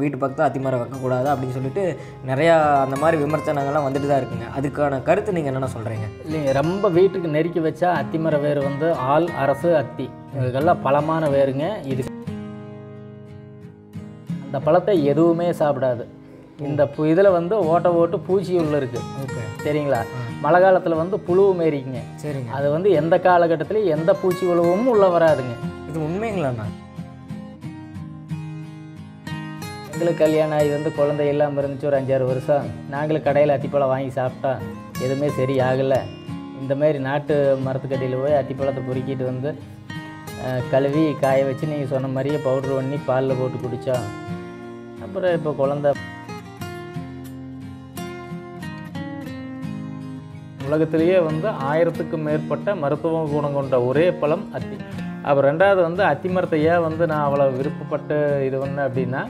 வீட்டு பக்கத்தில் அத்திமரம் வைக்கக்கூடாது அப்படின்னு சொல்லிட்டு நிறையா அந்த மாதிரி விமர்சனங்கள்லாம் வந்துட்டு தான் இருக்குங்க அதுக்கான கருத்து நீங்கள் என்னென்ன சொல்கிறீங்க இல்லைங்க ரொம்ப வீட்டுக்கு நெருக்கி வச்சா அத்திமர வேர் வந்து ஆள் அரசு அத்தி இதுக்கெல்லாம் பழமான வேருங்க இது அந்த பழத்தை எதுவுமே சாப்பிடாது இந்த இதில் வந்து ஓட்ட ஓட்டு பூச்சி உள்ள இருக்குது ஓகே சரிங்களா மழை காலத்தில் வந்து புழுவு மேரிக்குங்க சரிங்க அது வந்து எந்த காலகட்டத்திலையும் எந்த பூச்சி உழவும் உள்ளே வராதுங்க இது உண்மைங்களாண்ணா எங்களுக்கு கல்யாணம் ஆகி வந்து குழந்தை இல்லாமல் இருந்துச்சு ஒரு அஞ்சாறு வருஷம் நாங்களும் கடையில் அத்திப்பழம் வாங்கி சாப்பிட்டோம் எதுவுமே சரி ஆகலை இந்த மாதிரி நாட்டு மரத்துக்கடியில் போய் அத்திப்பழத்தை பொறுக்கிட்டு வந்து கழுவி காய வச்சு நீங்கள் சொன்ன மாதிரியே பவுட்ரு பண்ணி பாலில் போட்டு குடித்தோம் அப்புறம் இப்போ குழந்த உலகத்திலேயே வந்து ஆயிரத்துக்கும் மேற்பட்ட மருத்துவ குணம் கொண்ட ஒரே பழம் அத்தி அப்புறம் ரெண்டாவது வந்து அத்தி மரத்தை ஏன் வந்து நான் அவ்வளோ விருப்பப்பட்டு இது பண்ணேன் அப்படின்னா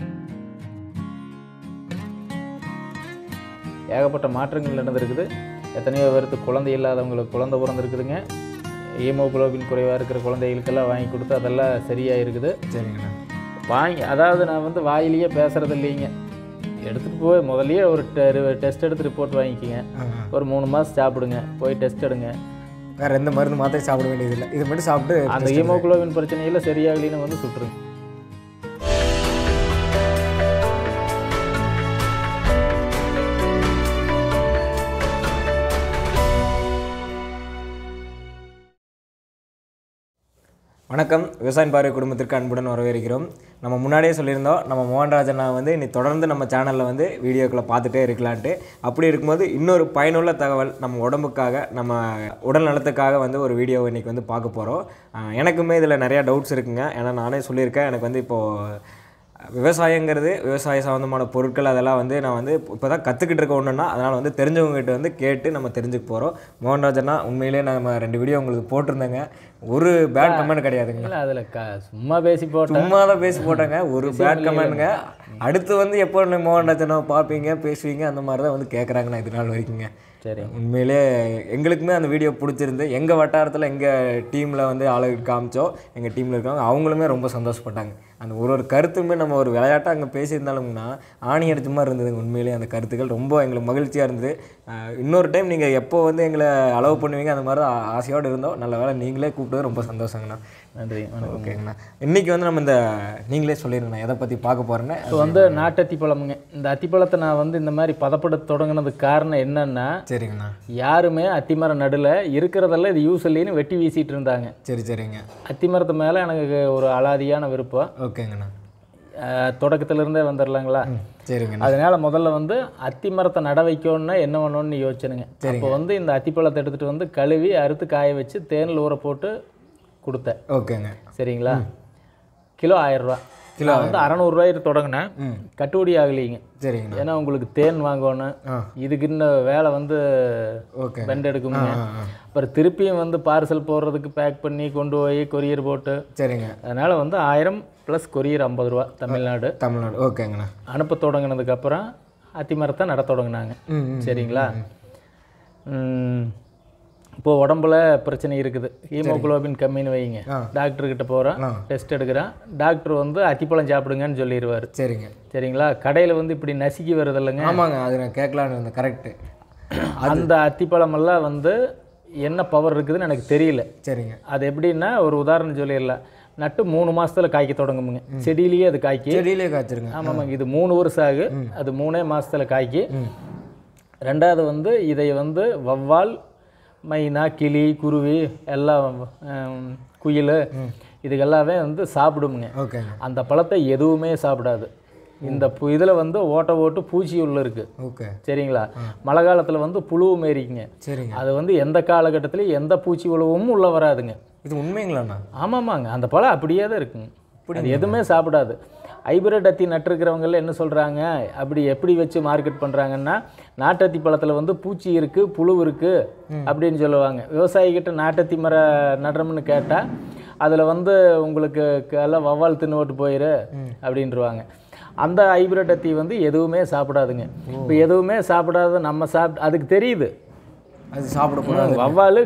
ஏகப்பட்ட மாற்றங்கள் நடந்திருக்குது எத்தனையோ பேருக்கு குழந்தை இல்லாதவங்களுக்கு குழந்தை பிறந்திருக்குதுங்க ஹீமோக்ளோபின் குறைவாக இருக்கிற குழந்தைகளுக்கெல்லாம் வாங்கி கொடுத்து அதெல்லாம் சரியாக இருக்குது சரிங்கண்ணா வாங்கி அதாவது நான் வந்து வாயிலேயே பேசுகிறது இல்லைங்க எடுத்துகிட்டு போய் முதல்லையே ஒரு டெஸ்ட் எடுத்து ரிப்போர்ட் வாங்கிக்கோங்க ஒரு மூணு மாதம் சாப்பிடுங்க போய் டெஸ்ட் எடுங்க வேறு எந்த மருந்து மாத்திரை சாப்பிட வேண்டியதில்லை இது மட்டும் சாப்பிட்டு அந்த ஹீமோக்ளோபின் பிரச்சனையில் சரியாகலின்னு வந்து சுட்டுருங்க வணக்கம் விவசாயம் பார்வை குடும்பத்திற்கு அன்புடன் வரவேற்கிறோம் நம்ம முன்னாடியே சொல்லியிருந்தோம் நம்ம மோகன்ராஜனா வந்து இனி தொடர்ந்து நம்ம சேனலில் வந்து வீடியோக்களை பார்த்துட்டே இருக்கலான்ட்டு அப்படி இருக்கும்போது இன்னொரு பயனுள்ள தகவல் நம்ம உடம்புக்காக நம்ம உடல் நலத்துக்காக வந்து ஒரு வீடியோ இன்றைக்கி வந்து பார்க்க போகிறோம் எனக்குமே இதில் நிறையா டவுட்ஸ் இருக்குங்க ஏன்னா நானே சொல்லியிருக்கேன் எனக்கு வந்து இப்போது விவசாயங்கிறது விவசாய சம்மந்தமான பொருட்கள் அதெல்லாம் வந்து நான் வந்து இப்போ தான் கற்றுக்கிட்டு இருக்க ஒன்றுன்னா அதனால் வந்து தெரிஞ்சவங்ககிட்ட வந்து கேட்டு நம்ம தெரிஞ்சுக்க போகிறோம் மோகன்ராஜனா உண்மையிலே நம்ம ரெண்டு வீடியோ உங்களுக்கு போட்டிருந்தேங்க ஒரு பேட் கமெண்ட் கிடையாதுங்க அதில் க சும்மா பேசி போட்டோம் சும்மா தான் பேசி போட்டேங்க ஒரு பேட் கமெண்ட்ங்க அடுத்து வந்து எப்போ மோகன்ராஜனா பார்ப்பீங்க பேசுவீங்க அந்த மாதிரி தான் வந்து கேட்குறாங்க நான் இது நாள் வரைக்குங்க சரி உண்மையிலே எங்களுக்குமே அந்த வீடியோ பிடிச்சிருந்து எங்கள் வட்டாரத்தில் எங்கள் டீமில் வந்து ஆளுக்கு காமிச்சோ எங்கள் டீமில் இருக்காங்க அவங்களுமே ரொம்ப சந்தோஷப்பட்டாங்க அந்த ஒரு ஒரு கருத்துமே நம்ம ஒரு விளையாட்டாக அங்கே பேசியிருந்தாலும்னா ஆணி அடித்த மாதிரி இருந்தது உண்மையிலேயே அந்த கருத்துக்கள் ரொம்ப எங்களுக்கு மகிழ்ச்சியாக இருந்தது இன்னொரு டைம் நீங்கள் எப்போ வந்து எங்களை அலோவ் பண்ணுவீங்க அந்த மாதிரி தான் ஆசையோடு இருந்தோம் நல்ல வேலை நீங்களே கூப்பிட்டது ரொம்ப சந்தோஷங்கண்ணா நன்றி ஓகேங்கண்ணா இன்றைக்கி வந்து நம்ம இந்த நீங்களே சொல்லிடுங்கண்ணா எதை பற்றி பார்க்க போகிறேன்னா ஸோ வந்து நாட்டு அத்திப்பழமுங்க இந்த அத்திப்பழத்தை நான் வந்து இந்த மாதிரி பதப்பட தொடங்கினதுக்கு காரணம் என்னன்னா சரிங்கண்ணா யாருமே அத்திமரம் நடுவில் இருக்கிறதெல்லாம் இது யூஸ் இல்லைன்னு வெட்டி வீசிட்டு இருந்தாங்க சரி சரிங்க அத்திமரத்து மேலே எனக்கு ஒரு அலாதியான விருப்பம் ஓகேங்கண்ணா தொடக்கத்திலிருந்தே வந்துடலாங்களா சரிங்க அதனால முதல்ல வந்து அத்தி மரத்தை நட வைக்கணும்னா என்ன பண்ணணும்னு யோசிச்சனுங்க இப்போ வந்து இந்த அத்திப்பழத்தை எடுத்துகிட்டு வந்து கழுவி அறுத்து காய வச்சு தேனில் ஊற போட்டு கொடுத்தேன் ஓகேங்க சரிங்களா கிலோ ஆயிரரூவா கிலோ வந்து அறநூறுரூவாயிட்டு தொடங்கினேன் கட்டுப்படி ஆகலைங்க சரிங்க ஏன்னா உங்களுக்கு தேன் வாங்கணும் இதுக்கு வேலை வந்து பெண்ட் எடுக்கணுங்க அப்புறம் திருப்பியும் வந்து பார்சல் போடுறதுக்கு பேக் பண்ணி கொண்டு போய் கொரியர் போட்டு சரிங்க அதனால் வந்து ஆயிரம் ப்ளஸ் கொரியர் ஐம்பது ரூபா தமிழ்நாடு தமிழ்நாடு ஓகேங்கண்ணா அனுப்ப தொடங்கினதுக்கப்புறம் அத்திமரத்தை நட தொடங்கினாங்க சரிங்களா இப்போ உடம்புல பிரச்சனை இருக்குது ஹீமோக்ளோபின் கம்மின்னு வைங்க கிட்ட போகிறேன் டெஸ்ட் எடுக்கிறேன் டாக்டர் வந்து அத்திப்பழம் சாப்பிடுங்கன்னு சொல்லிடுவார் சரிங்க சரிங்களா கடையில் வந்து இப்படி நசுக்கி வருது இல்லைங்க ஆமாங்க அது நான் கேட்கலான்னு கரெக்டு அந்த அத்திப்பழமெல்லாம் வந்து என்ன பவர் இருக்குதுன்னு எனக்கு தெரியல சரிங்க அது எப்படின்னா ஒரு உதாரணம் சொல்லிடலாம் நட்டு மூணு மாசத்துல காய்க்க தொடங்குமுங்க செடியிலேயே அது காய்க்கு செடியிலேயே காய்ச்சிருங்க ஆமாங்க இது மூணு வருஷம் ஆகு அது மூணே மாசத்துல காய்க்கு ரெண்டாவது வந்து இதை வந்து வவ்வால் மைனா கிளி குருவி எல்லாம் குயில் இதுக்கெல்லாமே வந்து சாப்பிடுமுங்க ஓகே அந்த பழத்தை எதுவுமே சாப்பிடாது இந்த இதில் வந்து ஓட்ட ஓட்டு பூச்சி உள்ள இருக்கு ஓகே சரிங்களா மழை காலத்தில் வந்து புழுவும் மேரிக்குங்க சரிங்க அது வந்து எந்த காலகட்டத்திலையும் எந்த பூச்சி உழவும் உள்ளே வராதுங்க இது உண்மைங்களாண்ணா ஆமாம்மாங்க அந்த பழம் அப்படியே தான் இருக்குங்க எதுவுமே சாப்பிடாது ஹைபிரிட் அத்தி நட்டுருக்கிறவங்கள என்ன சொல்கிறாங்க அப்படி எப்படி வச்சு மார்க்கெட் பண்ணுறாங்கன்னா நாட்டத்தி பழத்தில் வந்து பூச்சி இருக்குது புழு இருக்குது அப்படின்னு சொல்லுவாங்க விவசாயிகிட்ட நாட்டத்தி மர நடுறோம்னு கேட்டால் அதில் வந்து உங்களுக்கு எல்லாம் வவ்வால் தின்னு ஓட்டு போயிரு அப்படின்ட்டுருவாங்க அந்த ஹைபிரிட் அத்தி வந்து எதுவுமே சாப்பிடாதுங்க இப்போ எதுவுமே சாப்பிடாத நம்ம சாப்பிட் அதுக்கு தெரியுது அது சாப்பிடக்கூடாது வவ்வால்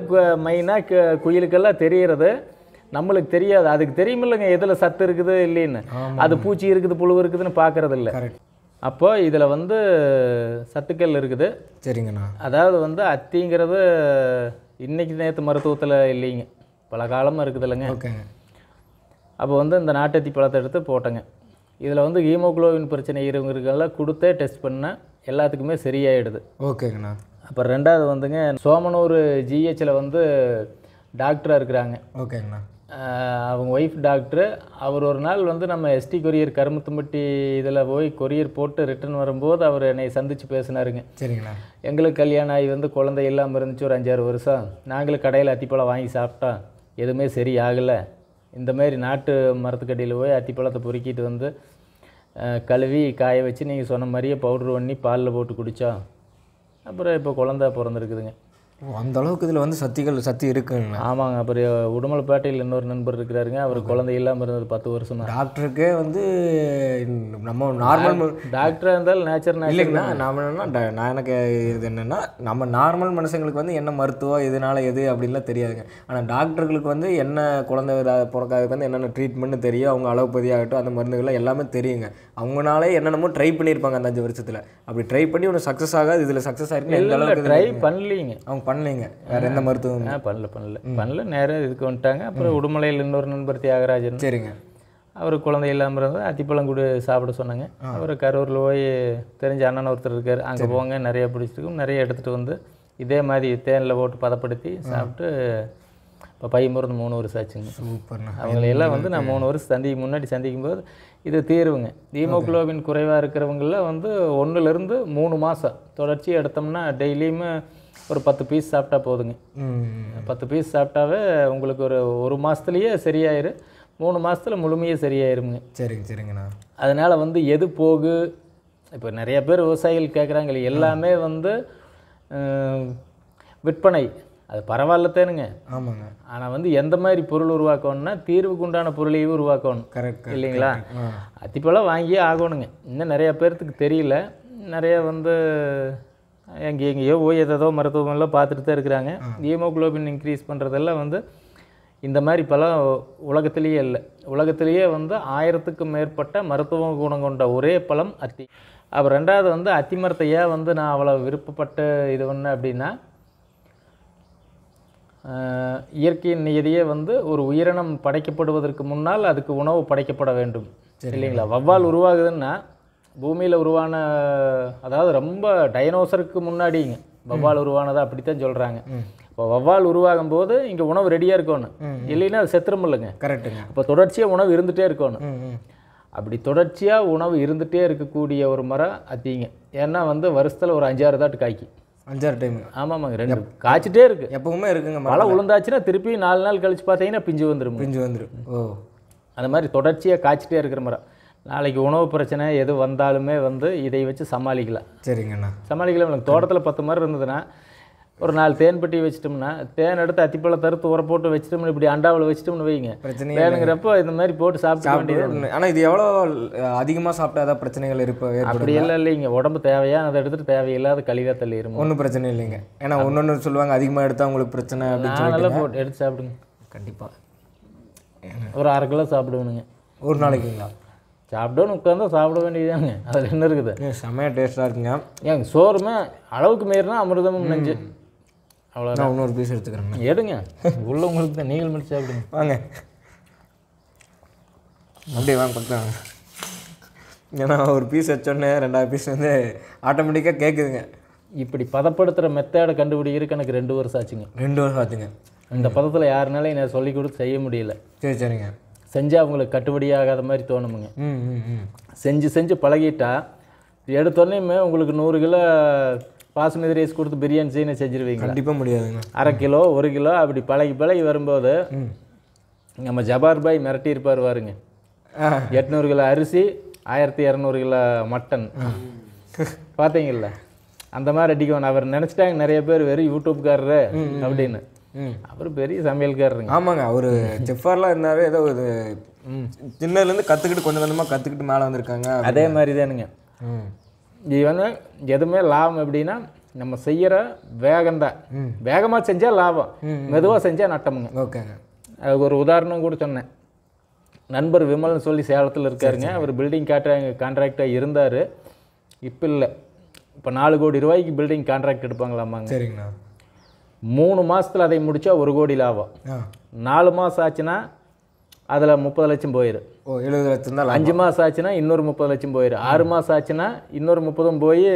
மெயினாக குயிலுக்கெல்லாம் தெரிகிறது நம்மளுக்கு தெரியாது அதுக்கு தெரியுமில்லைங்க எதில் சத்து இருக்குது இல்லைன்னு அது பூச்சி இருக்குது புழு இருக்குதுன்னு பார்க்கறது இல்லை அப்போ இதில் வந்து சத்துக்கள் இருக்குது சரிங்கண்ணா அதாவது வந்து அத்திங்கிறது இன்றைக்கி நேற்று மருத்துவத்தில் இல்லைங்க பல காலமாக இருக்குது இல்லைங்க அப்போ வந்து இந்த நாட்டத்தி பழத்தை எடுத்து போட்டேங்க இதில் வந்து ஹீமோக்ளோவின் பிரச்சனை இருக்கிறவங்களை கொடுத்தே டெஸ்ட் பண்ணேன் எல்லாத்துக்குமே சரியாயிடுது ஓகேங்கண்ணா அப்புறம் ரெண்டாவது வந்துங்க சோமனூர் ஜிஹெச்சில் வந்து டாக்டராக இருக்கிறாங்க ஓகேங்கண்ணா அவங்க ஒய்ஃப் டாக்டரு அவர் ஒரு நாள் வந்து நம்ம எஸ்டி கொரியர் கருமத்தம்பட்டி இதில் போய் கொரியர் போட்டு ரிட்டர்ன் வரும்போது அவர் என்னை சந்தித்து பேசினாருங்க சரிங்களா எங்களுக்கு கல்யாணம் ஆகி வந்து குழந்தை இல்லாமல் இருந்துச்சு ஒரு அஞ்சாறு வருஷம் நாங்களும் கடையில் அத்திப்பழம் வாங்கி சாப்பிட்டோம் எதுவுமே சரி ஆகலை இந்தமாரி நாட்டு மரத்துக்கடியில் போய் அத்திப்பழத்தை பொறுக்கிட்டு வந்து கழுவி காய வச்சு நீங்கள் சொன்ன மாதிரியே பவுட்ரு பண்ணி பாலில் போட்டு குடித்தோம் அப்புறம் இப்போ குழந்த பிறந்திருக்குதுங்க ஓ அந்த அளவுக்கு இதில் வந்து சத்திகள் சத்தி இருக்குங்க ஆமாங்க அப்புறம் உடுமலைப்பேட்டையில் இன்னொரு நண்பர் இருக்கிறாருங்க அவர் குழந்தை இல்லாமல் இருந்தது பத்து வருஷம் டாக்டருக்கே வந்து நம்ம நார்மல் டாக்டராக இருந்தாலும் நேச்சர் இல்லைங்கண்ணா நம்ம என்னன்னா நான் எனக்கு இது என்னென்னா நம்ம நார்மல் மனுஷங்களுக்கு வந்து என்ன மருத்துவம் இதனால் எது அப்படின்லாம் தெரியாதுங்க ஆனால் டாக்டர்களுக்கு வந்து என்ன குழந்தை பிறக்காதுக்கு வந்து என்னென்ன ட்ரீட்மெண்ட்னு தெரியும் அவங்க அலோபதி ஆகட்டும் அந்த மருந்துகள்லாம் எல்லாமே தெரியுங்க அவங்களாலே என்னென்னமோ ட்ரை பண்ணியிருப்பாங்க அந்த அஞ்சு வருஷத்தில் அப்படி ட்ரை பண்ணி ஒன்று சக்ஸஸ் ஆகாது இதில் சக்ஸஸ் ஆகிருக்கு எந்த அளவுக்கு ட்ரை பண்ணலீங்க அவங்க பண்ணலைங்க வேறு எந்த மருத்துவம் பண்ணல பண்ணல பண்ணல நேராக இதுக்கு வந்துட்டாங்க அப்புறம் உடுமலையில் இன்னொரு நண்பர் தியாகராஜன் சரிங்க அவர் குழந்தை இல்லாமல் இருந்தால் அத்திப்பழம் கூட சாப்பிட சொன்னாங்க அவர் கரூரில் போய் தெரிஞ்ச அண்ணன் ஒருத்தர் இருக்கார் அங்கே போங்க நிறைய பிடிச்சிருக்கும் நிறைய எடுத்துகிட்டு வந்து இதே மாதிரி தேனில் போட்டு பதப்படுத்தி சாப்பிட்டு இப்போ பையன் மூணு வருஷம் ஆச்சுங்க சூப்பர்ண்ணா அவங்களையெல்லாம் வந்து நான் மூணு வருஷம் சந்திக்கும் முன்னாடி சந்திக்கும் போது இது தீர்வுங்க ஹீமோக்ளோபின் குறைவாக இருக்கிறவங்களாம் வந்து ஒன்றுலேருந்து மூணு மாதம் தொடர்ச்சி எடுத்தோம்னா டெய்லியுமே ஒரு பத்து பீஸ் சாப்பிட்டா போதுங்க பத்து பீஸ் சாப்பிட்டாவே உங்களுக்கு ஒரு ஒரு மாதத்துலேயே சரியாயிரும் மூணு மாதத்தில் முழுமையே சரியாயிருங்க சரிங்க சரிங்கண்ணா அதனால் வந்து எது போகு இப்போ நிறைய பேர் விவசாயிகள் கேட்குறாங்க எல்லாமே வந்து விற்பனை அது பரவாயில்ல தானுங்க ஆமாங்க ஆனால் வந்து எந்த மாதிரி பொருள் உருவாக்கணும்னா தீர்வுக்கு உண்டான பொருளையும் உருவாக்கணும் கரெக்ட் இல்லைங்களா அத்திப்பெல்லாம் வாங்கியே ஆகணுங்க இன்னும் நிறையா பேர்த்துக்கு தெரியல நிறைய வந்து எங்கே எங்கேயோ போய் ஏதோ மருத்துவமெல்லாம் பார்த்துட்டு தான் இருக்கிறாங்க ஹீமோக்ளோபின் இன்க்ரீஸ் பண்ணுறதெல்லாம் வந்து இந்த மாதிரி பல உலகத்திலேயே இல்லை உலகத்திலேயே வந்து ஆயிரத்துக்கும் மேற்பட்ட மருத்துவ குணம் கொண்ட ஒரே பழம் அத்தி அப்புறம் ரெண்டாவது வந்து அத்தி வந்து நான் அவ்வளோ விருப்பப்பட்டு இது ஒன்று அப்படின்னா இயற்கையின் நியதியே வந்து ஒரு உயிரினம் படைக்கப்படுவதற்கு முன்னால் அதுக்கு உணவு படைக்கப்பட வேண்டும் இல்லைங்களா வவ்வால் உருவாகுதுன்னா பூமியில் உருவான அதாவது ரொம்ப டைனோசருக்கு முன்னாடிங்க வவ்வால் உருவானதை அப்படித்தான் சொல்கிறாங்க இப்போ வவ்வால் உருவாகும் போது இங்கே உணவு ரெடியாக இருக்கணும் இல்லைன்னா அது செத்துரும் இல்லைங்க கரெக்டுங்க இப்போ தொடர்ச்சியாக உணவு இருந்துகிட்டே இருக்கணும் அப்படி தொடர்ச்சியாக உணவு இருந்துகிட்டே இருக்கக்கூடிய ஒரு மரம் அத்தீங்க ஏன்னா வந்து வருஷத்தில் ஒரு அஞ்சாறு தாட்டு காய்க்கு அஞ்சாறு டைம் ஆமாம்மாங்க ரெண்டு காய்ச்சிட்டே இருக்கு எப்பவுமே இருக்குங்க மழை உளுந்தாச்சுன்னா திருப்பி நாலு நாள் கழிச்சு பார்த்தீங்கன்னா பிஞ்சு வந்துடும் பிஞ்சு வந்துடும் ஓ அந்த மாதிரி தொடர்ச்சியாக காய்ச்சிட்டே இருக்கிற மரம் நாளைக்கு உணவு பிரச்சனை எது வந்தாலுமே வந்து இதை வச்சு சமாளிக்கலாம் சரிங்கண்ணா சமாளிக்கலாம் எனக்கு தோட்டத்தில் பத்து மாதிரி இருந்ததுன்னா ஒரு நாலு தேன் பெட்டி வச்சிட்டோம்னா தேன் எடுத்து அத்திப்பழ தருத்து உர போட்டு வச்சிட்டோம்னு இப்படி அண்டாவில் வச்சிட்டோம்னு வைங்க வேணுங்கிறப்போ இந்த மாதிரி போட்டு சாப்பிட வேண்டியது ஆனால் இது எவ்வளோ அதிகமாக சாப்பிட்டா பிரச்சனைகள் இருப்ப அப்படி எல்லாம் இல்லைங்க உடம்பு தேவையாக அதை எடுத்துகிட்டு தேவையில்லாத கழிவாக தள்ளிடும் ஒன்றும் பிரச்சனை இல்லைங்க ஏன்னா ஒன்று ஒன்று சொல்லுவாங்க அதிகமாக எடுத்தால் உங்களுக்கு பிரச்சனை நல்லா போட்டு எடுத்து சாப்பிடுங்க கண்டிப்பாக ஒரு அரை கிலோ சாப்பிடுவேனுங்க ஒரு நாளைக்குங்களா சாப்பிட்டோன்னு உட்காந்தா சாப்பிட வேண்டியதாங்க அதில் என்ன இருக்குது செம்மையா டேஸ்ட்டாக இருக்குங்க ஏங்க சோறுமே அளவுக்கு மீறினா அமிர்தமும் நெஞ்சு அவ்வளோ இன்னொரு பீஸ் எடுத்துக்கிறேன் எடுங்க உள்ள உங்களுக்கு தான் நீங்கள் மட்டும் சாப்பிடுங்க வாங்க அப்படியே வாங்க கொடுத்தாங்க ஏன்னா ஒரு பீஸ் வச்சோடனே ரெண்டாவது பீஸ் வந்து ஆட்டோமேட்டிக்காக கேட்குதுங்க இப்படி பதப்படுத்துகிற மெத்தேடை கண்டுபிடிக்கிறதுக்கு எனக்கு ரெண்டு வருஷம் ஆச்சுங்க ரெண்டு வருஷம் ஆச்சுங்க இந்த பதத்தில் யாருனாலும் என்னை சொல்லி கொடுத்து செய்ய முடியல சரி சரிங்க செஞ்சால் அவங்களுக்கு கட்டுப்படியாகாத மாதிரி தோணுமுங்க செஞ்சு செஞ்சு பழகிட்டா எடுத்தோடனேயுமே உங்களுக்கு நூறு கிலோ பாசுமதி ரைஸ் கொடுத்து பிரியாணி செய்யணும் செஞ்சுருவீங்க கண்டிப்பாக முடியாதுங்க அரை கிலோ ஒரு கிலோ அப்படி பழகி பழகி வரும்போது நம்ம ஜபார் பாய் மிரட்டியிருப்பார் வாருங்க எட்நூறு கிலோ அரிசி ஆயிரத்தி இரநூறு கிலோ மட்டன் பார்த்தீங்களா அந்த மாதிரி அடிக்கணும் அவர் நினச்சிட்டாங்க நிறைய பேர் வெறும் யூடியூப்காரரு அப்படின்னு அவர் பெரிய சமையல்காரருங்க ஆமாங்க அவர் செஃப்பார்லாம் இருந்தாவே ஏதோ ஒரு சின்னதுலேருந்து கற்றுக்கிட்டு கொஞ்சம் கொஞ்சமாக கற்றுக்கிட்டு மேலே வந்திருக்காங்க அதே மாதிரி தானுங்க வந்து எதுவுமே லாபம் எப்படின்னா நம்ம செய்கிற வேகம் தான் வேகமாக செஞ்சால் லாபம் மெதுவாக செஞ்சால் நட்டமுங்க ஓகேங்க அதுக்கு ஒரு உதாரணம் கூட சொன்னேன் நண்பர் விமல் சொல்லி சேலத்தில் இருக்காருங்க அவர் பில்டிங் கான்ட்ராக்ட் கான்ட்ராக்டாக இருந்தார் இப்போ இல்லை இப்போ நாலு கோடி ரூபாய்க்கு பில்டிங் கான்ட்ராக்ட் எடுப்பாங்களாமாங்க சரிங்கண்ணா மூணு மாதத்தில் அதை முடித்தா ஒரு கோடி லாபம் நாலு மாதம் ஆச்சுன்னா அதில் முப்பது லட்சம் போயிடும் ஓ எழுபது லட்சம் தான் அஞ்சு மாதம் ஆச்சுன்னா இன்னொரு முப்பது லட்சம் போயிடும் ஆறு மாதம் ஆச்சுன்னா இன்னொரு முப்பதும் போய்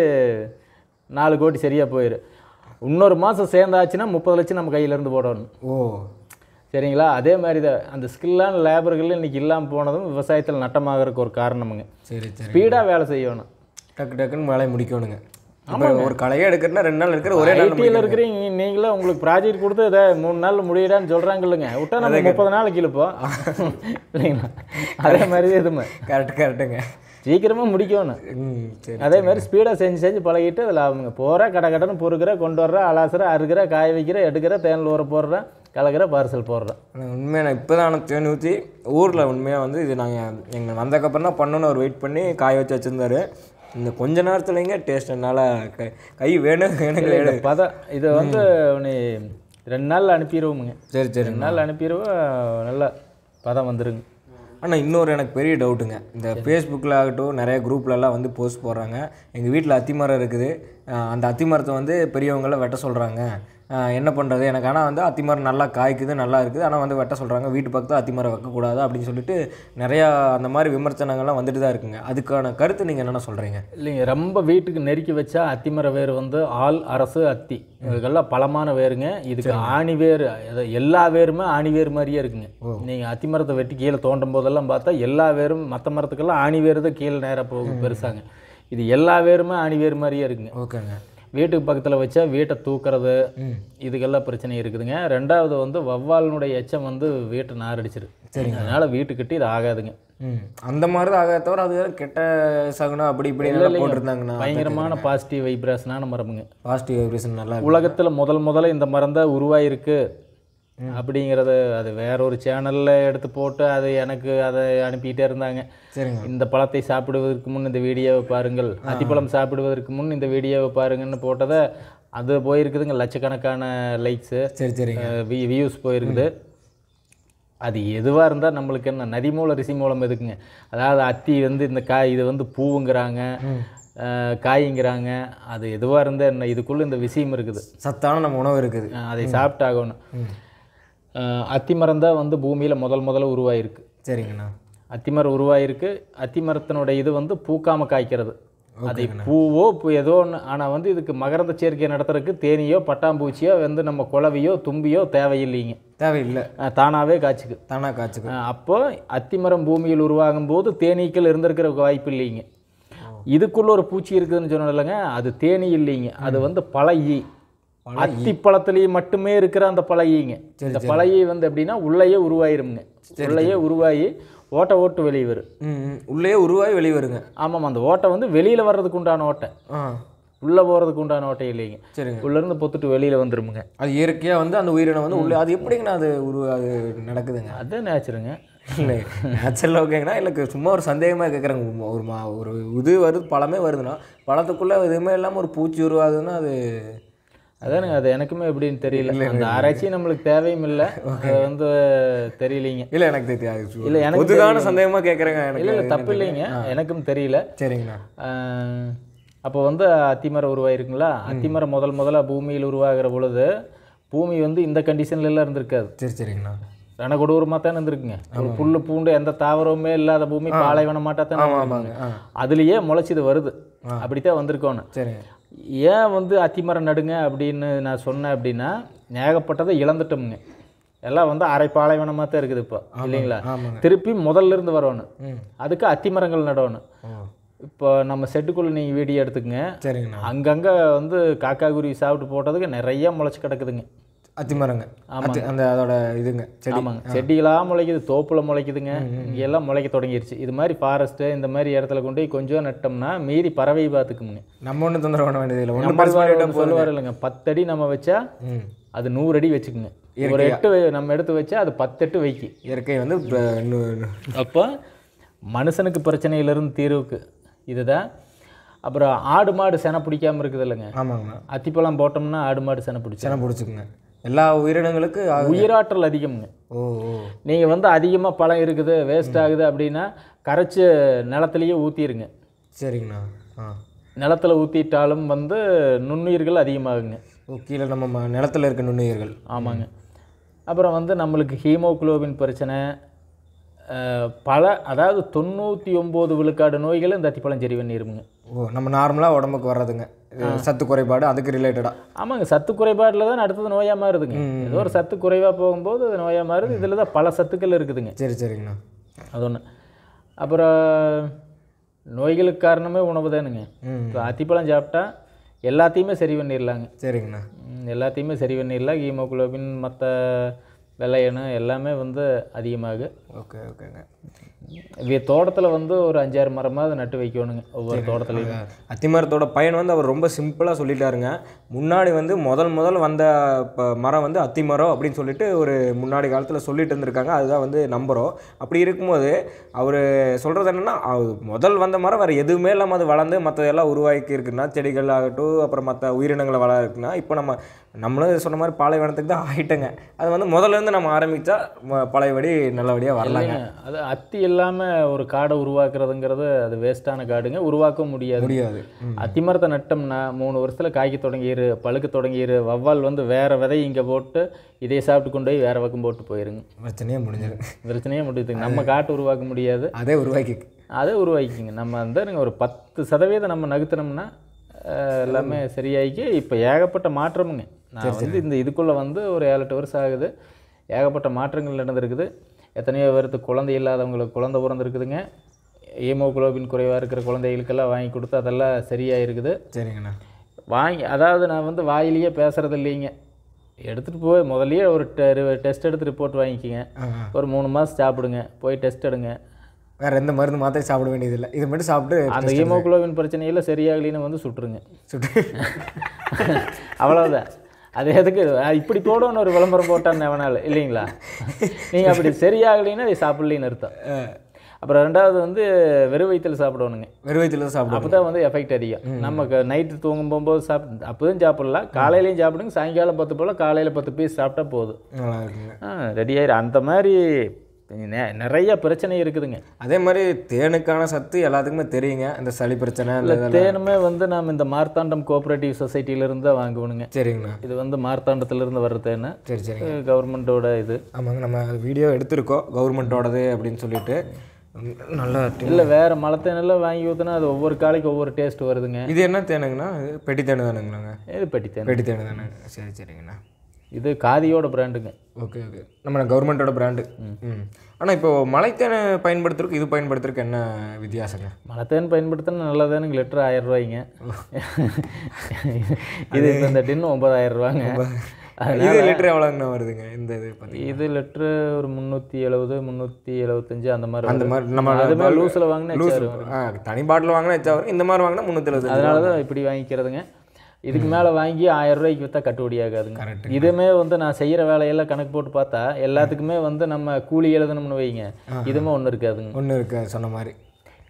நாலு கோடி சரியாக போயிடும் இன்னொரு மாதம் சேர்ந்தாச்சுன்னா முப்பது லட்சம் நம்ம கையிலேருந்து போடணும் ஓ சரிங்களா அதே மாதிரி தான் அந்த ஸ்கில்லான லேபர்கள் இன்றைக்கி இல்லாமல் போனதும் விவசாயத்தில் நட்டமாகறதுக்கு ஒரு காரணமுங்க சரி ஸ்பீடாக வேலை செய்யணும் டக்கு டக்குன்னு வேலையை முடிக்கணுங்க அப்புறம் ஒரு கலையே எடுக்கிறனா ரெண்டு நாள் எடுக்கிற ஒரே நாள் ஐடியில் இருக்கிறீங்க நீங்களே உங்களுக்கு ப்ராஜெக்ட் கொடுத்து இதை மூணு நாள் முடியிடான்னு சொல்கிறாங்க இல்லைங்க விட்டா நம்ம முப்பது நாளைக்கு இழுப்போம் இல்லைங்களா அதே மாதிரி எதுவுமே கரெக்ட் கரெக்டுங்க சீக்கிரமாக முடிக்கணும் அதே மாதிரி ஸ்பீடாக செஞ்சு செஞ்சு பழகிட்டு அதில் அவங்க போகிற கடை கடைன்னு பொறுக்கிற கொண்டு வர்ற அலாசுற அறுக்கிற காய வைக்கிற எடுக்கிற தேனில் ஊற போடுறேன் கலக்கிற பார்சல் போடுறேன் உண்மையான இப்போ தான் தேன் ஊற்றி ஊரில் உண்மையாக வந்து இது நாங்கள் எங்கள் வந்தக்கப்புறம் தான் பண்ணணும்னு அவர் வெயிட் பண்ணி காய வச்சு வச்சுருந்தாரு இந்த கொஞ்ச நேரத்துலங்க டேஸ்ட் என்னால் க கை வேணும் எனக்கு பதம் இதை வந்து உன்னை ரெண்டு நாளில் அனுப்பிடுவோமுங்க சரி சரி ரெண்டு நாள் அனுப்பிடுவோம் நல்லா பதம் வந்துடுங்க ஆனால் இன்னொரு எனக்கு பெரிய டவுட்டுங்க இந்த ஃபேஸ்புக்கில் ஆகட்டும் நிறைய குரூப்லலாம் வந்து போஸ்ட் போடுறாங்க எங்கள் வீட்டில் அத்திமரம் இருக்குது அந்த அத்திமரத்தை வந்து பெரியவங்களாம் வெட்ட சொல்கிறாங்க என்ன பண்ணுறது எனக்கு ஆனால் வந்து அத்திமரம் நல்லா காய்க்குது நல்லா இருக்குது ஆனால் வந்து வெட்ட சொல்கிறாங்க வீட்டு பக்கத்தில் அத்திமரம் வைக்கக்கூடாது அப்படின்னு சொல்லிட்டு நிறையா அந்த மாதிரி விமர்சனங்கள்லாம் வந்துட்டு தான் இருக்குங்க அதுக்கான கருத்து நீங்கள் என்னென்ன சொல்கிறீங்க இல்லைங்க ரொம்ப வீட்டுக்கு நெருக்கி வச்சா அத்திமர வேர் வந்து ஆள் அரசு அத்தி இதுக்கெல்லாம் பலமான வேருங்க இதுக்கு ஆணி வேர் எல்லா வேருமே ஆணி வேர் மாதிரியே இருக்குங்க நீங்கள் அத்திமரத்தை வெட்டி கீழே தோண்டும் போதெல்லாம் பார்த்தா எல்லா வேரும் மற்ற மரத்துக்கெல்லாம் ஆணி வேர் தான் கீழே நேராக போகும் பெருசாங்க இது எல்லா வேருமே ஆணி வேர் மாதிரியே இருக்குங்க ஓகேங்க வீட்டுக்கு பக்கத்தில் வச்சா வீட்டை தூக்குறது இதுக்கெல்லாம் பிரச்சனை இருக்குதுங்க ரெண்டாவது வந்து வவ்வாலினுடைய எச்சம் வந்து வீட்டை நாரடிச்சிரு சரிங்க அதனால் வீட்டுக்கிட்ட இது ஆகாதுங்க அந்த மாதிரி தான் ஆகாத தவிர அது கெட்ட சகுனம் அப்படி இப்படி எல்லாம் போட்டுருந்தாங்கண்ணா பயங்கரமான பாசிட்டிவ் வைப்ரேஷனான மரபுங்க பாசிட்டிவ் வைப்ரேஷன் நல்லா உலகத்தில் முதல் முதல்ல இந்த மரம் தான் உருவாயிருக்கு அப்படிங்கிறத அது வேற ஒரு சேனலில் எடுத்து போட்டு அது எனக்கு அதை அனுப்பிட்டே இருந்தாங்க சரிங்க இந்த பழத்தை சாப்பிடுவதற்கு முன் இந்த வீடியோவை பாருங்கள் அத்திப்பழம் சாப்பிடுவதற்கு முன் இந்த வீடியோவை பாருங்கன்னு போட்டதை அது போயிருக்குதுங்க லட்சக்கணக்கான லைக்ஸு சரி சரிங்க வியூஸ் போயிருக்குது அது எதுவாக இருந்தால் நம்மளுக்கு என்ன நதி மூலம் ரிசி மூலம் எதுக்குங்க அதாவது அத்தி வந்து இந்த காய் இது வந்து பூவுங்கிறாங்க காய்ங்கிறாங்க அது எதுவாக இருந்தால் என்ன இதுக்குள்ளே இந்த விஷயம் இருக்குது சத்தான நம்ம உணவு இருக்குது அதை சாப்பிட்டாகணும் அத்திமரம் தான் வந்து பூமியில் முதல் முதல்ல உருவாயிருக்கு சரிங்கண்ணா அத்திமரம் உருவாயிருக்கு அத்திமரத்தினுடைய இது வந்து பூக்காமல் காய்க்கிறது அது பூவோ இப்போ ஏதோ ஒன்று ஆனால் வந்து இதுக்கு மகரந்த சேர்க்கை நடத்துறதுக்கு தேனியோ பட்டாம்பூச்சியோ வந்து நம்ம குளவியோ தும்பியோ தேவையில்லைங்க தேவையில்லை தானாகவே காய்ச்சிக்கு தானாக காய்ச்சிக்கு அப்போ அத்திமரம் பூமியில் உருவாகும் போது தேனீக்கள் இருந்திருக்கிற வாய்ப்பு இல்லைங்க இதுக்குள்ளே ஒரு பூச்சி இருக்குதுன்னு சொன்னோம் இல்லைங்க அது தேனி இல்லைங்க அது வந்து பழகி அத்தி பழத்திலேயே மட்டுமே இருக்கிற அந்த பழகிங்க இந்த பழகி வந்து எப்படின்னா உள்ளேயே உருவாயிருங்க உள்ளேயே உருவாகி ஓட்டை ஓட்டு வெளியே வரும் உள்ளேயே உருவாகி வெளியே வருங்க ஆமாம் அந்த ஓட்டை வந்து வெளியில் வர்றதுக்கு உண்டான ஓட்டை உள்ளே போகிறதுக்கு உண்டான ஓட்டை இல்லைங்க சரிங்க உள்ளேருந்து பொத்துட்டு வெளியில் வந்துருமுங்க அது இயற்கையாக வந்து அந்த உயிரினம் வந்து உள்ளே அது எப்படிங்கண்ணா அது உரு அது நடக்குதுங்க அதுதான் நேச்சுருங்க இல்லை நேச்சுரல் ஓகேங்கண்ணா இல்லை சும்மா ஒரு சந்தேகமாக கேட்குறாங்க ஒரு மா ஒரு இது வருது பழமே வருதுன்னா பழத்துக்குள்ளே எதுவுமே இல்லாமல் ஒரு பூச்சி உருவாகுதுன்னா அது அதானுங்க அது எனக்குமே எப்படின்னு தெரியல அந்த ஆராய்ச்சி நம்மளுக்கு தேவையும் இல்லை அது வந்து தெரியலீங்க இல்லை எனக்கு இல்ல இல்லை எனக்கு பொதுவான சந்தேகமாக கேட்குறேங்க இல்லை தப்பு இல்லைங்க எனக்கும் தெரியல சரிங்கண்ணா அப்போ வந்து அத்திமரம் உருவாயிருக்குங்களா அத்திமரம் முதல் முதலாக பூமியில் உருவாகிற பொழுது பூமி வந்து இந்த கண்டிஷன்லலாம் இருந்திருக்காது சரி சரிங்கண்ணா ரணகொடூரமாக தான் இருந்திருக்குங்க ஒரு புல் பூண்டு எந்த தாவரமுமே இல்லாத பூமி பாலைவனமாட்டா தான் அதுலயே முளைச்சிது வருது அப்படித்தான் வந்திருக்கோன்னு சரி ஏன் வந்து அத்திமரம் நடுங்க அப்படின்னு நான் சொன்னேன் அப்படின்னா ஏகப்பட்டதை இழந்துட்டோமுங்க எல்லாம் வந்து அரை பாலைவனமாக தான் இருக்குது இப்போ இல்லைங்களா திருப்பி முதல்ல இருந்து வரணும் அதுக்கு அத்திமரங்கள் நடணும் இப்போ நம்ம செட்டுக்குள்ளே நீங்கள் வீடியோ எடுத்துக்கங்க சரிங்க அங்கங்கே வந்து காக்கா குருவி சாப்பிட்டு போட்டதுக்கு நிறைய முளைச்சி கிடக்குதுங்க அத்திமரங்க ஆமாம் அந்த அதோட இதுங்க செடி ஆமாங்க செடிகளாக முளைக்குது தோப்பில் முளைக்குதுங்க எல்லாம் முளைக்க தொடங்கிருச்சு இது மாதிரி ஃபாரஸ்ட்டு இந்த மாதிரி இடத்துல கொண்டு போய் கொஞ்சம் நட்டோம்னா மீறி பறவை பார்த்துக்குங்க நம்ம ஒன்றும் தொந்தரவு பண்ண வேண்டியதில்லை பறவை சொல்லுவார் இல்லைங்க பத்தடி நம்ம வச்சா அது நூறு அடி வச்சுக்குங்க ஒரு எட்டு நம்ம எடுத்து வச்சா அது பத்தெட்டு வைக்கி இயற்கை வந்து அப்போ மனுஷனுக்கு பிரச்சனையிலிருந்து தீர்வுக்கு இதுதான் அப்புறம் ஆடு மாடு சென பிடிக்காமல் இருக்குது இல்லைங்க ஆமாங்க அத்திப்பழம் போட்டோம்னா ஆடு மாடு சென பிடிச்சி சென பிடிச்சிக்குங்க எல்லா உயிரினங்களுக்கு உயிராற்றல் அதிகம்ங்க ஓ நீங்கள் வந்து அதிகமாக பழம் இருக்குது வேஸ்ட் ஆகுது அப்படின்னா கரைச்சி நிலத்துலேயே ஊற்றிடுங்க சரிங்கண்ணா ஆ நிலத்தில் ஊற்றிட்டாலும் வந்து நுண்ணுயிர்கள் அதிகமாகுங்க ஓ கீழே நம்ம நிலத்தில் இருக்க நுண்ணுயிர்கள் ஆமாங்க அப்புறம் வந்து நம்மளுக்கு ஹீமோக்ளோபின் பிரச்சனை பல அதாவது தொண்ணூற்றி ஒம்பது விழுக்காடு நோய்களும் இந்த அத்திப்பழம் செடி பண்ணிருமுங்க ஓ நம்ம நார்மலாக உடம்புக்கு வர்றதுங்க சத்து குறைபாடு அதுக்கு ரிலேட்டடாக ஆமாங்க சத்து குறைபாடில் தான் அடுத்தது நோயாக மாறுதுங்க ஏதோ ஒரு சத்து குறைவாக போகும்போது அது நோயாக மாறுது இதில் தான் பல சத்துக்கள் இருக்குதுங்க சரி சரிங்கண்ணா அது ஒன்று அப்புறம் நோய்களுக்கு காரணமே உணவு தானுங்க இப்போ அத்திப்பழம் சாப்பிட்டா எல்லாத்தையுமே சரி பண்ணிடலாங்க சரிங்கண்ணா எல்லாத்தையுமே சரி பண்ணிடலாம் ஹீமோகுளோபின் மற்ற வெள்ளையணு எல்லாமே வந்து அதிகமாகு ஓகே ஓகேங்க தோட்டத்தில் வந்து ஒரு அஞ்சாறு மரமாக அதை நட்டு வைக்கணுங்க ஒவ்வொரு தோட்டத்துலையும் அத்திமரத்தோட பயன் வந்து அவர் ரொம்ப சிம்பிளாக சொல்லிட்டாருங்க முன்னாடி வந்து முதல் முதல் வந்த மரம் வந்து அத்திமரம் அப்படின்னு சொல்லிட்டு ஒரு முன்னாடி காலத்தில் சொல்லிட்டு இருந்திருக்காங்க அதுதான் வந்து நம்புகிறோம் அப்படி இருக்கும்போது அவர் சொல்கிறது என்னென்னா முதல் வந்த மரம் வேறு எதுவுமே இல்லாமல் அது வளர்ந்து மற்றதெல்லாம் உருவாக்கி இருக்குன்னா செடிகள் ஆகட்டும் அப்புறம் மற்ற உயிரினங்களை வளர்க்குன்னா இப்போ நம்ம நம்மளும் சொன்ன மாதிரி பாலைவனத்துக்கு தான் ஆகிட்டங்க அது வந்து முதல்ல இருந்து நம்ம ஆரம்பித்தா பழையபடி நல்லபடியாக வரலாங்க அது அத்தி எல்லாம் இல்லாமல் ஒரு காடை உருவாக்குறதுங்கிறது அது வேஸ்ட்டான காடுங்க உருவாக்க முடியாது முடியாது அத்திமரத்தை நட்டோம்னா மூணு வருஷத்தில் காய்க்க தொடங்கிடு பழுக்க தொடங்கிடு வவ்வால் வந்து வேறு விதை இங்கே போட்டு இதை சாப்பிட்டு கொண்டு போய் வேறு பக்கம் போட்டு போயிருங்க பிரச்சனையே முடிஞ்சிடும் பிரச்சனையே முடியுதுங்க நம்ம காட்டு உருவாக்க முடியாது அதே உருவாக்கி அதே உருவாக்கிங்க நம்ம வந்து ஒரு பத்து சதவீதம் நம்ம நகர்த்தினோம்னா எல்லாமே சரியாகி இப்போ ஏகப்பட்ட மாற்றமுங்க நான் வந்து இந்த இதுக்குள்ளே வந்து ஒரு ஏழு எட்டு வருஷம் ஆகுது ஏகப்பட்ட மாற்றங்கள் நடந்திருக்குது எத்தனையோ பேருக்கு குழந்தை இல்லாதவங்களுக்கு குழந்தை பிறந்திருக்குதுங்க ஹீமோக்ளோபின் குறைவாக இருக்கிற குழந்தைகளுக்கெல்லாம் வாங்கி கொடுத்து அதெல்லாம் சரியாக இருக்குது சரிங்கண்ணா வாங்கி அதாவது நான் வந்து வாயிலேயே பேசுகிறது இல்லைங்க எடுத்துகிட்டு போய் முதல்லயே ஒரு டெஸ்ட் எடுத்து ரிப்போர்ட் வாங்கிக்கோங்க ஒரு மூணு மாதம் சாப்பிடுங்க போய் டெஸ்ட் எடுங்க வேறு எந்த மருந்து மாத்திரை சாப்பிட வேண்டியதில்லை இது மட்டும் சாப்பிட்டு அந்த ஹீமோக்ளோபின் பிரச்சனையில் சரியாகலின்னு வந்து சுட்டுருங்க சுட்டு அவ்வளோதான் அது எதுக்கு இப்படி போடுன்னு ஒரு விளம்பரம் போட்டான்னு எவனால் இல்லைங்களா நீங்கள் அப்படி சரியாகலைன்னா அதை சாப்பிட்லின்னு அர்த்தம் அப்புறம் ரெண்டாவது வந்து வெறும் சாப்பிடணுங்க வெறும் வயிற்றில் சாப்பிடும் அப்போ தான் வந்து எஃபெக்ட் அதிகம் நம்ம நைட்டு தூங்கும் போகும்போது சாப்பிட் அப்போதும் சாப்பிட்லாம் காலையிலையும் சாப்பிடுங்க சாயங்காலம் பத்து போல் காலையில் பத்து பீஸ் சாப்பிட்டா போதும் ரெடி ஆயிடும் அந்த மாதிரி நிறைய பிரச்சனை இருக்குதுங்க அதே மாதிரி தேனுக்கான சத்து எல்லாத்துக்குமே தெரியுங்க இந்த சளி பிரச்சனை இல்லை தேனுமே வந்து நாம் இந்த மார்த்தாண்டம் கோஆபரேட்டிவ் சொசைட்டியிலேருந்து தான் வாங்குவணுங்க சரிங்கண்ணா இது வந்து மார்த்தாண்டத்துலேருந்து வர்ற தேனு சரி சரி கவர்மெண்ட்டோட இது ஆமாங்க நம்ம வீடியோ எடுத்திருக்கோம் கவர்மெண்ட்டோடது அப்படின்னு சொல்லிட்டு நல்லா இல்லை வேறு மழை தேனெல்லாம் வாங்கி ஊற்றுனா அது ஒவ்வொரு காலைக்கு ஒவ்வொரு டேஸ்ட் வருதுங்க இது என்ன தேனுங்கண்ணா பெட்டி தேனு தானுங்கண்ணாங்க இது பெட்டி தேனு பெட்டி தேனு தானுங்க சரி சரிங்கண்ணா இது காதியோட பிராண்டுங்க ஓகே ஓகே நம்ம கவர்மெண்ட்டோட பிராண்டு ஆனால் இப்போ மலைத்தேனை பயன்படுத்துறதுக்கு இது பயன்படுத்துறதுக்கு என்ன வித்தியாசங்க மலைத்தேன் பயன்படுத்தினா நல்லதானுங்க லிட்டர் ஆயிரம் ரூபாய்ங்க இது இந்த டின்னு ஒன்பதாயிரம் ரூபாங்க இது லிட்டர் எவ்வளோங்கண்ணா வருதுங்க இந்த இது இது லிட்டரு ஒரு முந்நூற்றி எழுபது முந்நூற்றி எழுபத்தஞ்சு அந்த மாதிரி அந்த மாதிரி நம்ம அது மாதிரி லூஸில் வாங்கினா லூஸ் தனி பாட்டில் வாங்கினா எச்சா வரும் இந்த மாதிரி வாங்கினா முந்நூற்றி எழுபது அதனால தான் இப்படி வாங்கிக்கிறதுங்க இதுக்கு மேலே வாங்கி ஆயிரம் ரூபாய்க்கு விற்றா கட்டுப்படி ஆகாதுங்க இதுவுமே வந்து நான் செய்கிற வேலையெல்லாம் கணக்கு போட்டு பார்த்தா எல்லாத்துக்குமே வந்து நம்ம கூலி எழுதணும்னு வைங்க இதுமே ஒன்று இருக்காதுங்க ஒன்று இருக்காது சொன்ன மாதிரி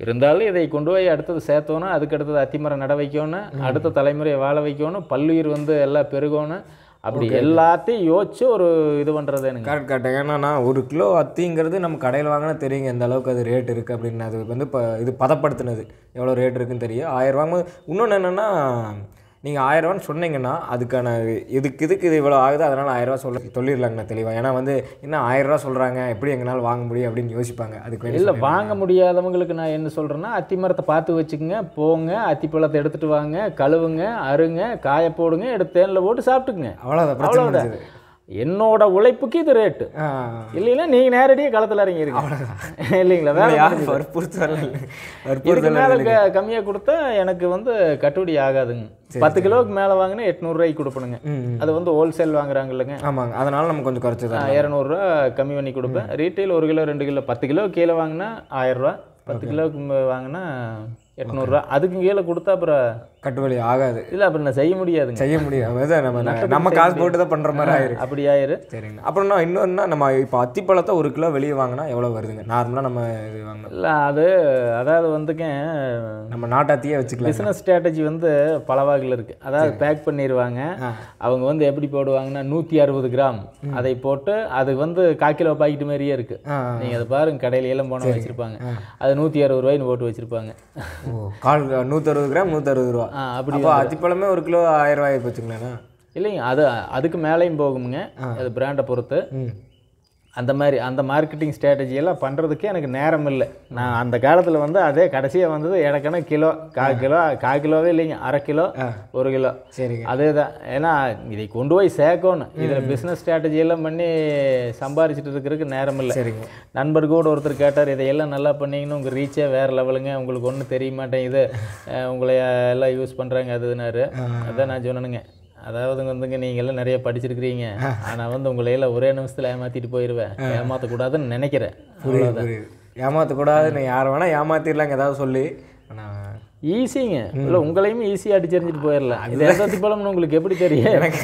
இருந்தாலும் இதை கொண்டு போய் அடுத்தது சேர்த்தோன்னா அதுக்கு அடுத்தது அத்திமரம் நட வைக்கணும் அடுத்த தலைமுறையை வாழ வைக்கணும் பல்லுயிர் வந்து எல்லாம் பெருகணும் அப்படி எல்லாத்தையும் யோசிச்சு ஒரு இது பண்ணுறது எனக்கு கரெக்ட் கரெக்ட் ஏன்னா ஒரு கிலோ அத்திங்கிறது நம்ம கடையில் வாங்கினா தெரியுங்க எந்த அளவுக்கு அது ரேட் இருக்குது அப்படின்னு அது வந்து இப்போ இது பதப்படுத்தினது எவ்வளோ ரேட் இருக்குன்னு தெரியும் ஆயிரம் வாங்கும்போது இன்னொன்று என்னென்னா நீங்கள் ஆயிரரூவான்னு சொன்னீங்கன்னா அதுக்கான இதுக்கு இதுக்கு இது இவ்வளோ ஆகுது அதனால் ஆயிரரூவா சொல்ல சொல்லிடலாங்கண்ணா தெளிவாக ஏன்னா வந்து என்ன ஆயிரரூவா சொல்கிறாங்க எப்படி எங்களால் வாங்க முடியும் அப்படின்னு யோசிப்பாங்க அதுக்கு இல்லை வாங்க முடியாதவங்களுக்கு நான் என்ன சொல்கிறேன்னா அத்தி மரத்தை பார்த்து வச்சுக்கோங்க போங்க அத்தி பழத்தை எடுத்துகிட்டு வாங்க கழுவுங்க அருங்க காய போடுங்க எடுத்து தேனில் போட்டு சாப்பிட்டுக்குங்க அவ்வளோதான் அவ்வளோதான் என்னோட உழைப்புக்கு இது ரேட்டு இல்லைன்னா நீங்கள் நேரடியாக களத்தில் இறங்கி இருக்கு இல்லைங்களா வேறு யாரும் கம்மியாக கொடுத்தா எனக்கு வந்து கட்டுப்படி ஆகாதுங்க பத்து கிலோவுக்கு மேலே வாங்கினா எட்நூறுரூவாய்க்கு கொடுப்பணுங்க அது வந்து ஹோல்சேல் வாங்குறாங்க இல்லைங்க ஆமாங்க அதனால நம்ம கொஞ்சம் குறைச்சி தான் இரநூறுவா கம்மி பண்ணி கொடுப்பேன் ரீட்டைல் ஒரு கிலோ ரெண்டு கிலோ பத்து கிலோ கீழே வாங்கினா ரூபா பத்து கிலோவுக்கு வாங்கினா எட்நூறுரூவா அதுக்கு கீழே கொடுத்தா அப்புறம் கட்டுப்படி ஆகாது இல்லை அப்படி நான் செய்ய முடியாது செய்ய முடியாது நம்ம நம்ம காசு போட்டு தான் பண்ணுற மாதிரி ஆயிரும் அப்படி ஆயிரு சரிங்க அப்புறம் இன்னொன்னா நம்ம இப்போ அத்திப்பழத்தை ஒரு கிலோ வெளியே வாங்கினா எவ்வளோ வருதுங்க நார்மலாக நம்ம இது வாங்கணும் இல்லை அது அதாவது வந்துங்க நம்ம நாட்டாத்தியே வச்சுக்கலாம் பிசினஸ் ஸ்ட்ராட்டஜி வந்து பல வகையில் இருக்குது அதாவது பேக் பண்ணிடுவாங்க அவங்க வந்து எப்படி போடுவாங்கன்னா நூற்றி அறுபது கிராம் அதை போட்டு அது வந்து கால் கிலோ பாக்கெட் மாதிரியே இருக்குது நீங்கள் அதை பாருங்க கடையில எல்லாம் போனால் வச்சுருப்பாங்க அது நூற்றி அறுபது ரூபாய்னு போட்டு வச்சுருப்பாங்க கால் அறுபது கிராம் அறுபது ரூபா அப்படி அத்திப்பழமே ஒரு கிலோ ஆயிரம் ரூபாய் போச்சுங்களேண்ணா இல்லைங்க அது அதுக்கு மேலேயும் போகுமுங்க அது பிராண்டை பொறுத்து அந்த மாதிரி அந்த மார்க்கெட்டிங் ஸ்ட்ராட்டஜியெல்லாம் பண்ணுறதுக்கே எனக்கு நேரம் இல்லை நான் அந்த காலத்தில் வந்து அதே கடைசியாக வந்தது எனக்கான கிலோ கால் கிலோ கால் கிலோவே இல்லைங்க அரை கிலோ ஒரு கிலோ சரி அதே தான் ஏன்னா இதை கொண்டு போய் சேர்க்கணும் இதில் பிஸ்னஸ் ஸ்ட்ராட்டஜியெல்லாம் பண்ணி சம்பாரிச்சிட்டு இருக்கிறதுக்கு நேரம் இல்லை சரிங்க நண்பர் கூட ஒருத்தர் கேட்டார் இதையெல்லாம் நல்லா பண்ணிங்கன்னு உங்கள் ரீச்சே வேறு லெவலுங்க உங்களுக்கு ஒன்றும் தெரிய மாட்டேங்குது உங்களை எல்லாம் யூஸ் பண்ணுறாங்க அதுனாரு அதான் நான் சொன்னனுங்க அதாவது வந்துங்க நீங்களும் நிறைய படிச்சிருக்கிறீங்க ஆனால் வந்து உங்களை எல்லாம் ஒரே நிமிஷத்தில் ஏமாத்திட்டு போயிடுவேன் ஏமாத்தக்கூடாதுன்னு நினைக்கிறேன் ஏமாத்தக்கூடாதுன்னு ஏமாற்றக்கூடாதுன்னு யார் வேணால் ஏமாத்திடலாங்க ஏதாவது சொல்லி ஈஸிங்க இல்லை உங்களையும் ஈஸியாக அடிச்சரிஞ்சிட்டு போயிடலாம் இது எதாவது பழம்னு உங்களுக்கு எப்படி தெரியும் எனக்கு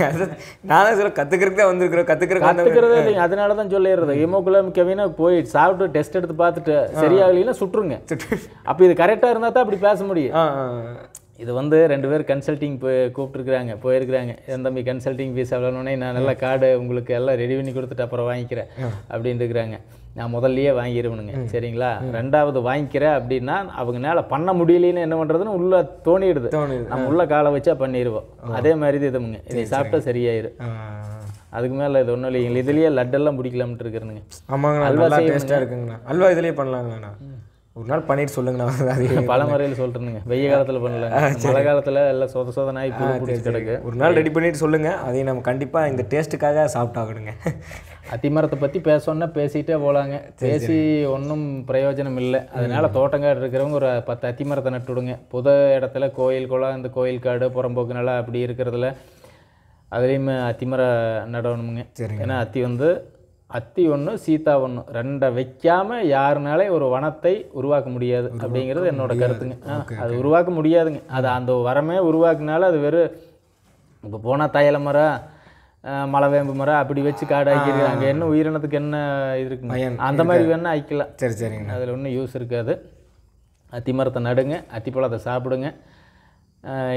நானே சொல்ல கற்றுக்கிறதுக்கு தான் வந்துருக்குறோம் கற்றுக்கிற கற்றுக்கிறதே இல்லைங்க அதனால தான் சொல்லிடுறது ஹீமோகுளம் கெவினா போயிட்டு சாப்பிட்டு டெஸ்ட் எடுத்து பார்த்துட்டு சரியாகலாம் சுற்றுங்க அப்போ இது கரெக்டாக இருந்தால் தான் அப்படி பேச முடியும் இது வந்து ரெண்டு பேர் கன்சல்டிங் போய் கூப்பிட்டுருக்குறாங்க போயிருக்கிறாங்க என் தம்பி கன்சல்டிங் ஃபீஸ் அவ்வளோனே நான் நல்லா கார்டு உங்களுக்கு எல்லாம் ரெடி பண்ணி கொடுத்துட்டு அப்புறம் வாங்கிக்கிறேன் அப்படின்னு இருக்கிறாங்க நான் முதல்லையே வாங்கிடுவனுங்க சரிங்களா ரெண்டாவது வாங்கிக்கிறேன் அப்படின்னா அவங்கனால பண்ண முடியலன்னு என்ன பண்ணுறதுன்னு உள்ளே தோணிடுது நம்ம உள்ள காலை வச்சா பண்ணிடுவோம் அதே மாதிரி இது இதுமுங்க இதை சாப்பிட்டா சரியாயிரும் அதுக்கு மேலே இது ஒன்றும் இல்லைங்க இதுலேயே லட்டெல்லாம் பிடிக்கலாம்ட்டு இருக்கிறனுங்க இருக்குங்கண்ணா அல்வா இதுலேயே பண்ணலாங்களா ஒரு நாள் பண்ணிட்டு சொல்லுங்கண்ணா அது பல முறையில் சொல்லிட்டுருங்க வெய்ய காலத்தில் பண்ணல மழை காலத்தில் எல்லாம் சொத சோதனை கிடக்கு ஒரு நாள் ரெடி பண்ணிட்டு சொல்லுங்கள் அதையும் நம்ம கண்டிப்பாக இந்த டேஸ்ட்டுக்காக சாப்பிட்டாகணுங்க அத்திமரத்தை பற்றி பேசணுன்னா பேசிகிட்டே போகலாங்க பேசி ஒன்றும் பிரயோஜனம் இல்லை அதனால் தோட்டங்காடு இருக்கிறவங்க ஒரு பத்து அத்திமரத்தை நட்டு விடுங்க புது இடத்துல கோயில் குளம் இந்த கோயில் காடு புறம்போக்கு நிலம் அப்படி இருக்கிறதுல அதுலேயுமே அத்திமரம் நடணுங்க ஏன்னா அத்தி வந்து அத்தி ஒன்று சீதா ஒன்று ரெண்டை வைக்காமல் யாருனாலே ஒரு வனத்தை உருவாக்க முடியாது அப்படிங்கிறது என்னோட கருத்துங்க அது உருவாக்க முடியாதுங்க அது அந்த வரமே உருவாக்குனால அது வெறும் இப்போ போனால் தையல மரம் மலைவேம்பு மரம் அப்படி வச்சு காடு அங்கே என்ன உயிரினத்துக்கு என்ன இது இருக்குங்க அந்த மாதிரி வேணால் ஆய்க்கலாம் சரி சரிங்க அதில் ஒன்றும் யூஸ் இருக்காது அத்தி மரத்தை நடுங்க அத்தி பழத்தை சாப்பிடுங்க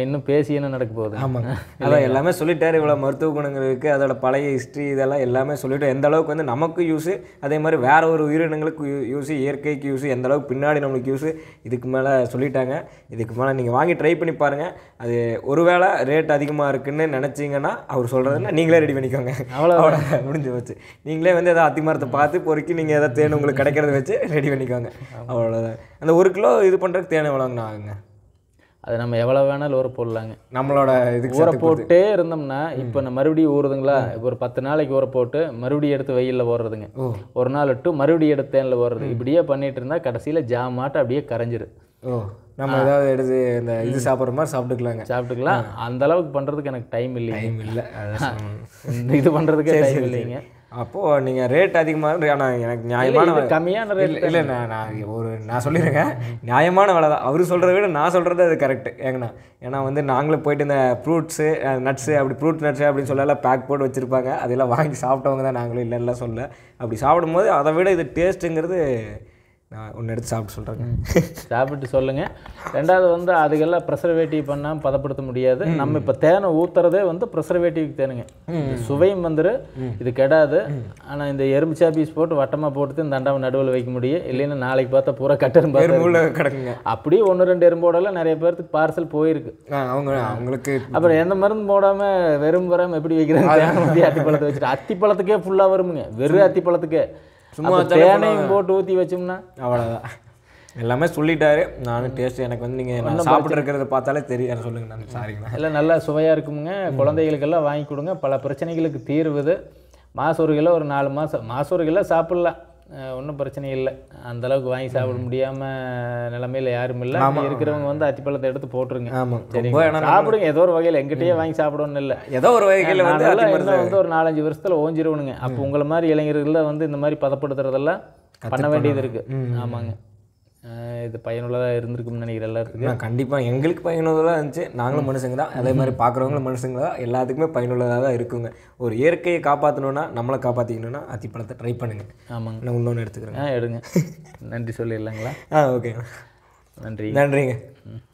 இன்னும் பேசி என்ன நடக்க போகுது ஆமாங்க அதான் எல்லாமே சொல்லிட்டாரு இவ்வளோ மருத்துவ குணங்கள் இருக்குது அதோட பழைய ஹிஸ்ட்ரி இதெல்லாம் எல்லாமே சொல்லிவிட்டோம் எந்த அளவுக்கு வந்து நமக்கு யூஸு அதே மாதிரி வேறு ஒரு உயிரினங்களுக்கு யூஸு இயற்கைக்கு யூஸு எந்த அளவுக்கு பின்னாடி நம்மளுக்கு யூஸு இதுக்கு மேலே சொல்லிட்டாங்க இதுக்கு மேலே நீங்கள் வாங்கி ட்ரை பண்ணி பாருங்கள் அது ஒருவேளை ரேட் அதிகமாக இருக்குன்னு நினச்சிங்கன்னா அவர் சொல்கிறதுன்னா நீங்களே ரெடி பண்ணிக்கோங்க அவ்வளோ முடிஞ்சு போச்சு நீங்களே வந்து எதாவது அத்திமரத்தை பார்த்து பொறுக்கி நீங்கள் எதாவது தேன் உங்களுக்கு கிடைக்கிறத வச்சு ரெடி பண்ணிக்கோங்க அவ்வளோதான் அந்த ஒரு கிலோ இது பண்ணுறதுக்கு தேனை எவ்வளோங்கண்ணா ஆகுங்க அது நம்ம எவ்வளோ வேணாலும் ஊற போடலாங்க நம்மளோட இது ஊற போட்டே இருந்தோம்னா இப்போ நான் மறுபடியும் ஊறுதுங்களா இப்போ ஒரு பத்து நாளைக்கு ஊற போட்டு மறுபடியும் எடுத்து வெயிலில் போடுறதுங்க ஒரு நாள் விட்டு மறுபடியும் எடுத்து தேனில் ஓடுறது இப்படியே பண்ணிட்டு இருந்தால் கடைசியில் ஜாமாட்டை அப்படியே கரைஞ்சிரு நம்ம ஏதாவது எடுத்து இந்த இது சாப்பிட்ற மாதிரி சாப்பிட்டுக்கலாங்க சாப்பிட்டுக்கலாம் அந்த அளவுக்கு பண்ணுறதுக்கு எனக்கு டைம் இல்லை டைம் இல்லை இது பண்ணுறதுக்கே டைம் இல்லைங்க அப்போது நீங்கள் ரேட் அதிகமாக ஆனால் எனக்கு நியாயமான கம்மியான ரேட் இல்லை நான் ஒரு நான் சொல்லிடுங்க நியாயமான விலை தான் அவர் சொல்கிறத விட நான் சொல்கிறது அது கரெக்டு ஏங்கண்ணா ஏன்னா வந்து நாங்களும் போயிட்டு இந்த ஃப்ரூட்ஸு நட்ஸு அப்படி ஃப்ரூட் நட்ஸு அப்படின்னு சொல்லலாம் பேக் போட்டு வச்சுருப்பாங்க அதெல்லாம் வாங்கி சாப்பிட்டவங்க தான் நாங்களும் இல்லைன்னா சொல்ல அப்படி சாப்பிடும்போது அதை விட இது டேஸ்ட்டுங்கிறது நான் ஒன்று எடுத்து சாப்பிட்டு சொல்கிறேங்க சாப்பிட்டு சொல்லுங்கள் ரெண்டாவது வந்து அதுக்கெல்லாம் ப்ரெசர்வேட்டிவ் பண்ணாமல் பதப்படுத்த முடியாது நம்ம இப்போ தேனை ஊற்றுறதே வந்து ப்ரெசர்வேட்டிவ் தேனுங்க சுவையும் வந்துரு இது கெடாது ஆனால் இந்த எறும்பிச்சா பீஸ் போட்டு வட்டமாக போட்டு இந்த அண்டாவை நடுவில் வைக்க முடியும் இல்லைன்னா நாளைக்கு பார்த்தா பூரா கட்டெரும்பு கிடக்குங்க அப்படியே ஒன்று ரெண்டு எறும்போடலாம் நிறைய பேர்த்துக்கு பார்சல் போயிருக்கு அவங்க அவங்களுக்கு அப்புறம் எந்த மருந்து போடாமல் வெறும் வராமல் எப்படி வைக்கிறாங்க அத்திப்பழத்தை வச்சுட்டு அத்திப்பழத்துக்கே ஃபுல்லாக வருமுங்க வெறும் பழத்துக்கே சும்மா தேனையும் போட்டு ஊற்றி வச்சோம்னா அவ்வளோதான் எல்லாமே சொல்லிட்டாரு நானும் டேஸ்ட் எனக்கு வந்து நீங்கள் சாப்பிட்டு இருக்கிறத பார்த்தாலே தெரியும் சொல்லுங்க நான் சாரிங்கண்ணா இல்லை நல்லா சுவையாக இருக்குங்க குழந்தைகளுக்கெல்லாம் வாங்கி கொடுங்க பல பிரச்சனைகளுக்கு தீர்வுது மாதம் ஒரு கிலோ ஒரு நாலு மாதம் மாதம் ஒரு கிலோ சாப்பிட்லாம் ஒன்றும் பிரச்சனை இல்லை அந்த அளவுக்கு வாங்கி சாப்பிட முடியாமல் நிலைமையில யாரும் இல்லை இருக்கிறவங்க வந்து அத்திப்பழத்தை எடுத்து போட்டுருங்க சாப்பிடுங்க ஏதோ ஒரு வகையில் எங்கிட்டயே வாங்கி சாப்பிடணும்னு இல்லை ஏதோ ஒரு வகையில் வந்து ஒரு நாலஞ்சு வருஷத்தில் ஓஞ்சிருவனுங்க அப்போ உங்களை மாதிரி இளைஞர்களில் வந்து இந்த மாதிரி பதப்படுத்துறதெல்லாம் பண்ண வேண்டியது இருக்குது ஆமாங்க இது பயனுள்ளதாக இருந்திருக்கும்னு நினைக்கிறேன் எல்லாத்துக்கும் கண்டிப்பாக எங்களுக்கு பயனுள்ளதாக இருந்துச்சு நாங்களும் மனுஷங்க தான் அதே மாதிரி பார்க்குறவங்களும் மனுஷங்க தான் எல்லாத்துக்குமே பயனுள்ளதாக தான் இருக்குங்க ஒரு இயற்கையை காப்பாற்றணுன்னா நம்மளை காப்பாற்றிக்கணும்னா அத்திப்பழத்தை ட்ரை பண்ணுங்கள் ஆமாங்க நான் இன்னொன்று எடுத்துக்கிறேன் எடுங்க நன்றி சொல்லிடலாங்களா ஆ ஓகேங்க நன்றி நன்றிங்க